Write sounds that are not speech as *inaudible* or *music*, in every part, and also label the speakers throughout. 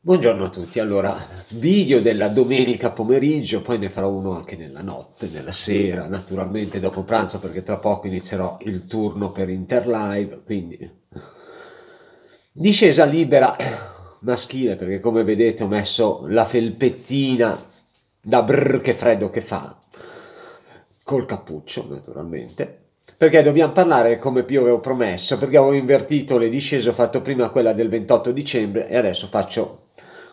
Speaker 1: Buongiorno a tutti, allora video della domenica pomeriggio, poi ne farò uno anche nella notte, nella sera, naturalmente dopo pranzo perché tra poco inizierò il turno per Interlive, quindi discesa libera maschile perché come vedete ho messo la felpettina da brrr che freddo che fa, col cappuccio naturalmente perché dobbiamo parlare come più avevo promesso, perché avevo invertito le discese, ho fatto prima quella del 28 dicembre e adesso faccio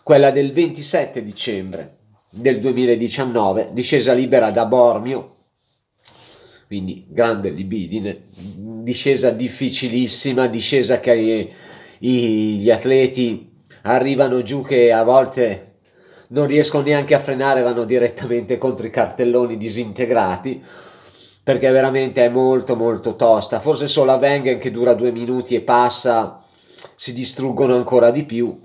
Speaker 1: quella del 27 dicembre del 2019, discesa libera da Bormio, quindi grande libidine, discesa difficilissima, discesa che i, gli atleti arrivano giù che a volte non riescono neanche a frenare, vanno direttamente contro i cartelloni disintegrati perché veramente è molto molto tosta. Forse solo a Wengen che dura due minuti e passa si distruggono ancora di più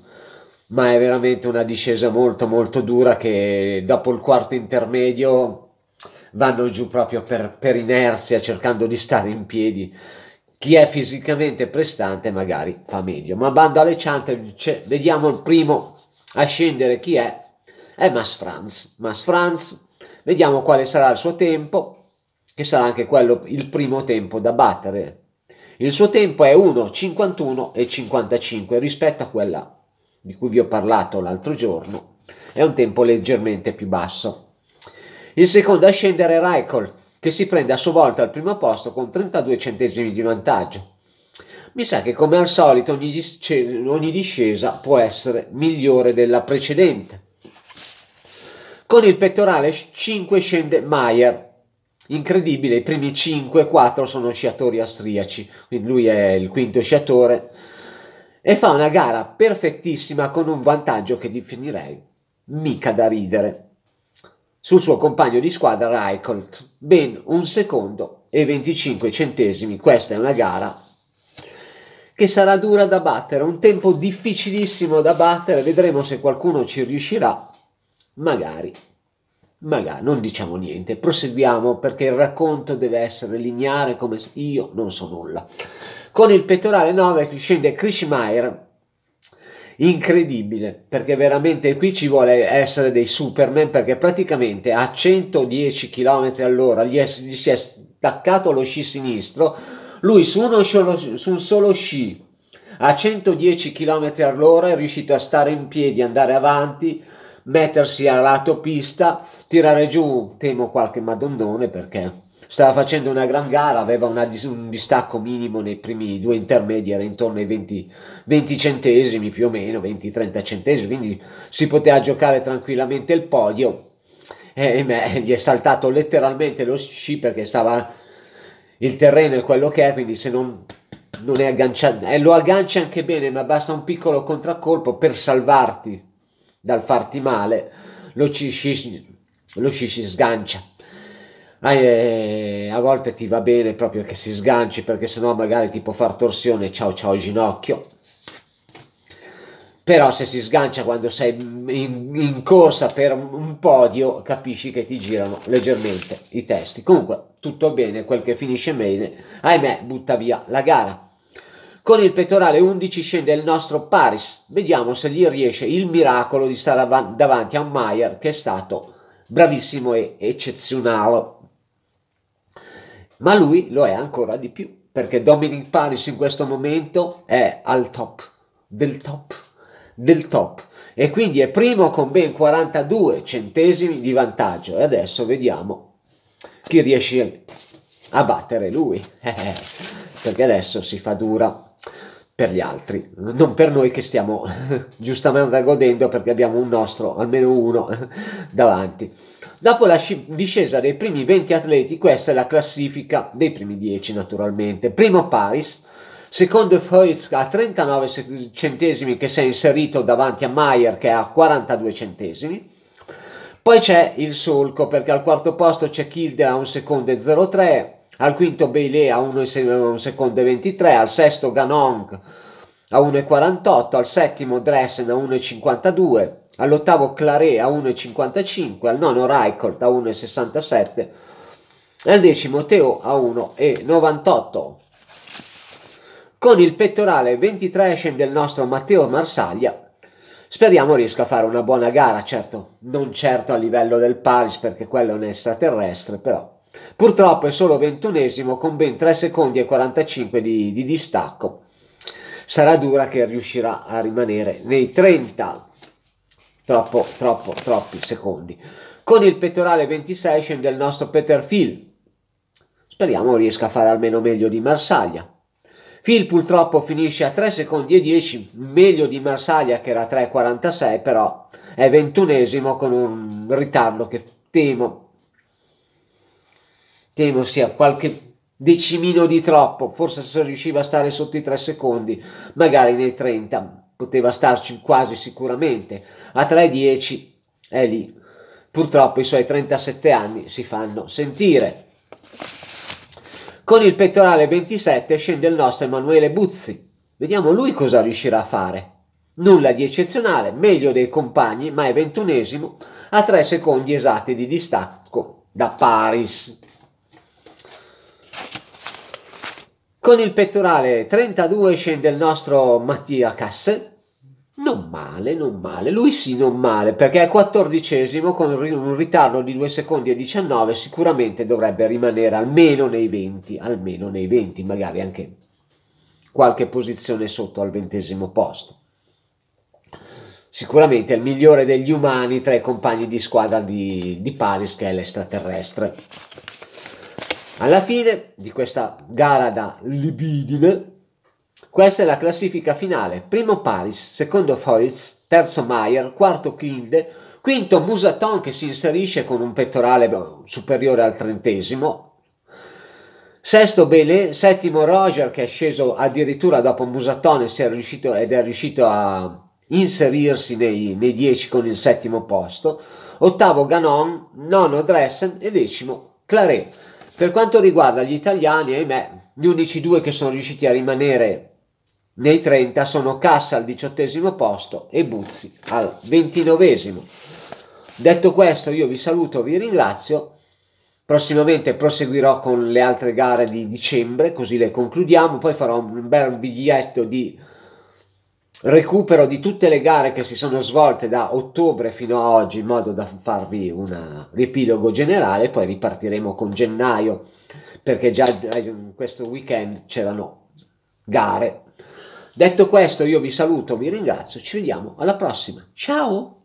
Speaker 1: ma è veramente una discesa molto molto dura che dopo il quarto intermedio vanno giù proprio per, per inerzia cercando di stare in piedi chi è fisicamente prestante magari fa meglio ma bando alle ciante cioè, vediamo il primo a scendere chi è è Mas Franz Mas Franz vediamo quale sarà il suo tempo che sarà anche quello il primo tempo da battere il suo tempo è 1,51 e 55 rispetto a quella di cui vi ho parlato l'altro giorno, è un tempo leggermente più basso. Il secondo a scendere è Raikkonen, che si prende a sua volta al primo posto con 32 centesimi di vantaggio. Mi sa che come al solito ogni, disce- ogni discesa può essere migliore della precedente. Con il pettorale 5 scende Maier. Incredibile, i primi 5-4 sono sciatori austriaci, quindi lui è il quinto sciatore e fa una gara perfettissima con un vantaggio che definirei mica da ridere sul suo compagno di squadra Reichelt, ben un secondo e 25 centesimi. Questa è una gara che sarà dura da battere, un tempo difficilissimo da battere, vedremo se qualcuno ci riuscirà, magari. Magari non diciamo niente, proseguiamo perché il racconto deve essere lineare come io non so nulla. Con il pettorale 9 scende Chris Krishmayer, incredibile, perché veramente qui ci vuole essere dei Superman perché praticamente a 110 km all'ora gli, gli, si è staccato lo sci sinistro, lui su, uno, su un solo sci a 110 km all'ora è riuscito a stare in piedi, andare avanti, mettersi a lato pista, tirare giù, temo, qualche madondone perché stava facendo una gran gara, aveva una, un distacco minimo nei primi due intermedi, era intorno ai 20, 20 centesimi più o meno, 20-30 centesimi, quindi si poteva giocare tranquillamente il podio. E me, gli è saltato letteralmente lo sci perché stava il terreno è quello che è, quindi se non, non è agganciato, eh, lo aggancia anche bene, ma basta un piccolo contraccolpo per salvarti dal farti male, lo ci si, lo ci si sgancia. Eh, a volte ti va bene proprio che si sganci perché sennò magari ti può far torsione, ciao ciao ginocchio. Però se si sgancia quando sei in, in corsa per un podio capisci che ti girano leggermente i testi. Comunque tutto bene, quel che finisce bene, ahimè butta via la gara. Con il pettorale 11 scende il nostro Paris. Vediamo se gli riesce il miracolo di stare av- davanti a un Maier che è stato bravissimo e eccezionale. Ma lui lo è ancora di più perché Dominic Paris in questo momento è al top del top del top e quindi è primo con ben 42 centesimi di vantaggio e adesso vediamo chi riesce a battere lui *laughs* perché adesso si fa dura per gli altri, non per noi che stiamo *laughs* giustamente godendo perché abbiamo un nostro, almeno uno, *laughs* davanti. Dopo la discesa dei primi 20 atleti, questa è la classifica dei primi 10 naturalmente. Primo Paris, secondo Feusk a 39 centesimi che si è inserito davanti a Mayer che è a 42 centesimi. Poi c'è il solco perché al quarto posto c'è Kilde a 1 secondo e 03 al quinto Bailey a 1,23 al sesto Ganong a 1,48, al settimo Dresden a 1,52, all'ottavo Claret a 1,55, al nono Reichelt a 1,67 e al decimo Teo a 1,98. Con il pettorale 23 scende il nostro Matteo Marsaglia. Speriamo riesca a fare una buona gara, certo, non certo a livello del Paris perché quello è un extraterrestre, però Purtroppo è solo ventunesimo con ben 3 secondi e 45 di, di distacco. Sarà dura che riuscirà a rimanere nei 30. Troppo, troppo, troppi secondi. Con il pettorale 26 scende il nostro Peter Phil. Speriamo riesca a fare almeno meglio di Marsaglia. Phil purtroppo finisce a 3 secondi e 10, meglio di Marsaglia che era 3,46, però è ventunesimo con un ritardo che temo temo sia qualche decimino di troppo, forse se riusciva a stare sotto i 3 secondi, magari nei 30, poteva starci quasi sicuramente, a 3,10 è lì. Purtroppo i suoi 37 anni si fanno sentire. Con il pettorale 27 scende il nostro Emanuele Buzzi. Vediamo lui cosa riuscirà a fare. Nulla di eccezionale, meglio dei compagni, ma è ventunesimo a 3 secondi esatti di distacco da Paris. Con il pettorale 32 scende il nostro Mattia Casse. Non male, non male, lui sì, non male, perché è quattordicesimo con un ritardo di 2 secondi e 19, sicuramente dovrebbe rimanere almeno nei 20, almeno nei 20, magari anche qualche posizione sotto al ventesimo posto. Sicuramente è il migliore degli umani tra i compagni di squadra di, di Paris, che è l'estraterrestre. Alla fine di questa gara da libidine, questa è la classifica finale. Primo Paris, secondo Foyz, terzo Maier, quarto Kilde, quinto Musaton che si inserisce con un pettorale boh, superiore al trentesimo, sesto Belé, settimo Roger che è sceso addirittura dopo Musaton ed è riuscito a inserirsi nei, nei dieci con il settimo posto, ottavo Ganon, nono Dressen e decimo Claret. Per quanto riguarda gli italiani, ahimè, gli unici due che sono riusciti a rimanere nei 30 sono Cassa al diciottesimo posto e Buzzi al ventinovesimo. Detto questo, io vi saluto, vi ringrazio. Prossimamente proseguirò con le altre gare di dicembre, così le concludiamo. Poi farò un bel biglietto di recupero di tutte le gare che si sono svolte da ottobre fino a oggi in modo da farvi un riepilogo generale poi ripartiremo con gennaio perché già questo weekend c'erano gare detto questo io vi saluto vi ringrazio ci vediamo alla prossima ciao